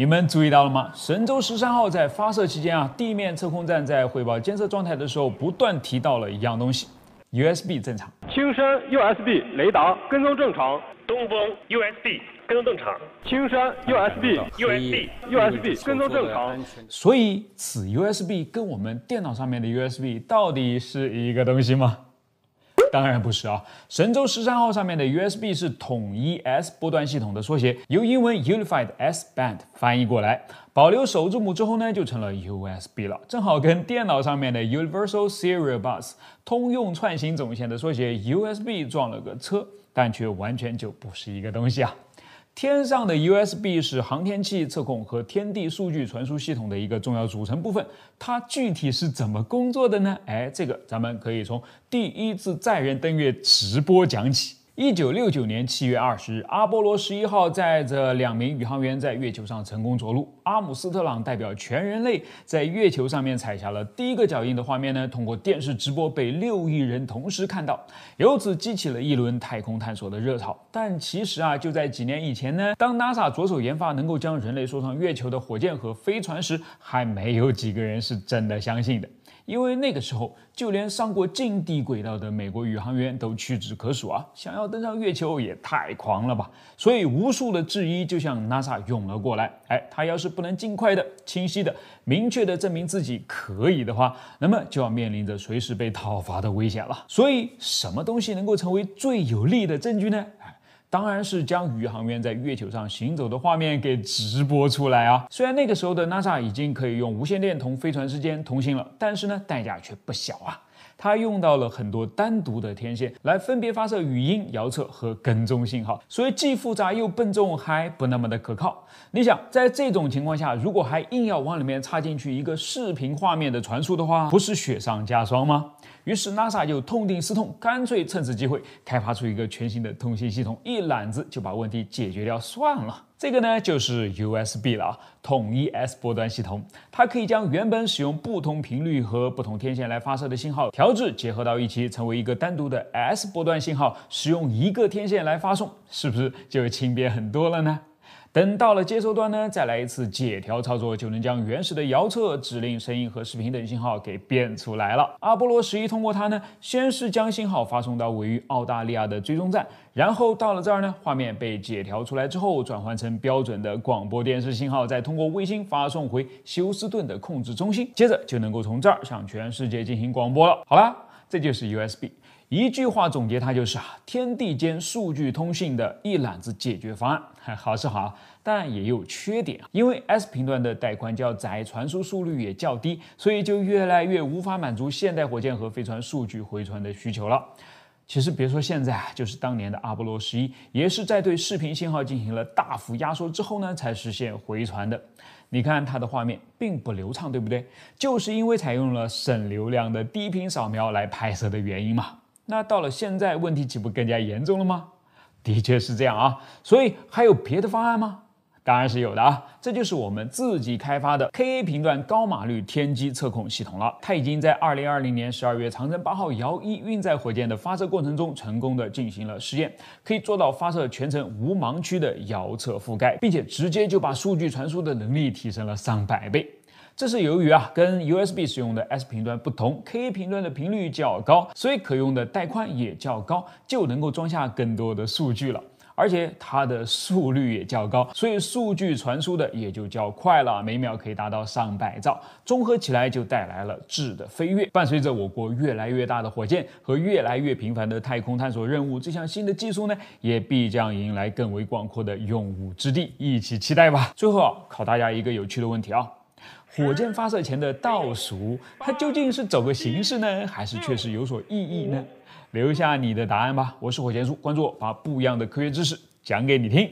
你们注意到了吗？神舟十三号在发射期间啊，地面测控站在汇报监测状态的时候，不断提到了一样东西：USB 正常。青山 USB 雷达跟踪正常，东风 USB 跟踪正常，青山 USB USB USB 跟踪正常。所以，此 USB 跟我们电脑上面的 USB 到底是一个东西吗？当然不是啊！神舟十三号上面的 USB 是统一 S 波段系统的缩写，由英文 Unified S Band 翻译过来，保留首字母之后呢，就成了 USB 了。正好跟电脑上面的 Universal Serial Bus（ 通用串行总线）的缩写 USB 撞了个车，但却完全就不是一个东西啊！天上的 USB 是航天器测控和天地数据传输系统的一个重要组成部分，它具体是怎么工作的呢？哎，这个咱们可以从第一次载人登月直播讲起。一九六九年七月二十日，阿波罗十一号载着两名宇航员在月球上成功着陆。阿姆斯特朗代表全人类在月球上面踩下了第一个脚印的画面呢，通过电视直播被六亿人同时看到，由此激起了一轮太空探索的热潮。但其实啊，就在几年以前呢，当 NASA 着手研发能够将人类送上月球的火箭和飞船时，还没有几个人是真的相信的。因为那个时候，就连上过近地轨道的美国宇航员都屈指可数啊，想要。登上月球也太狂了吧！所以无数的质疑就向 NASA 涌了过来。哎，他要是不能尽快的、清晰的、明确的证明自己可以的话，那么就要面临着随时被讨伐的危险了。所以，什么东西能够成为最有力的证据呢？当然是将宇航员在月球上行走的画面给直播出来啊！虽然那个时候的 NASA 已经可以用无线电同飞船之间通信了，但是呢，代价却不小啊。它用到了很多单独的天线来分别发射语音、遥测和跟踪信号，所以既复杂又笨重，还不那么的可靠。你想，在这种情况下，如果还硬要往里面插进去一个视频画面的传输的话，不是雪上加霜吗？于是 NASA 就痛定思痛，干脆趁此机会开发出一个全新的通信系统，一揽子就把问题解决掉算了。这个呢，就是 USB 了，统一 S 波段系统。它可以将原本使用不同频率和不同天线来发射的信号调制结合到一起，成为一个单独的 S 波段信号，使用一个天线来发送，是不是就轻便很多了呢？等到了接收端呢，再来一次解调操作，就能将原始的遥测指令、声音和视频等信号给变出来了。阿波罗十一通过它呢，先是将信号发送到位于澳大利亚的追踪站，然后到了这儿呢，画面被解调出来之后，转换成标准的广播电视信号，再通过卫星发送回休斯顿的控制中心，接着就能够从这儿向全世界进行广播了。好啦，这就是 USB。一句话总结它就是啊，天地间数据通信的一揽子解决方案。好是好，但也有缺点。因为 S 频段的带宽较窄，传输速率也较低，所以就越来越无法满足现代火箭和飞船数据回传的需求了。其实别说现在啊，就是当年的阿波罗十一，也是在对视频信号进行了大幅压缩之后呢，才实现回传的。你看它的画面并不流畅，对不对？就是因为采用了省流量的低频扫描来拍摄的原因嘛。那到了现在，问题岂不更加严重了吗？的确是这样啊，所以还有别的方案吗？当然是有的啊，这就是我们自己开发的 Ka 频段高码率天基测控系统了。它已经在2020年12月长征八号遥一运载火箭的发射过程中成功的进行了实验，可以做到发射全程无盲区的遥测覆盖，并且直接就把数据传输的能力提升了上百倍。这是由于啊，跟 USB 使用的 S 频段不同，K 频段的频率较高，所以可用的带宽也较高，就能够装下更多的数据了。而且它的速率也较高，所以数据传输的也就较快了，每秒可以达到上百兆。综合起来就带来了质的飞跃。伴随着我国越来越大的火箭和越来越频繁的太空探索任务，这项新的技术呢，也必将迎来更为广阔的用武之地。一起期待吧！最后考大家一个有趣的问题啊。火箭发射前的倒数，它究竟是走个形式呢，还是确实有所意义呢？留下你的答案吧。我是火箭叔，关注我，把不一样的科学知识讲给你听。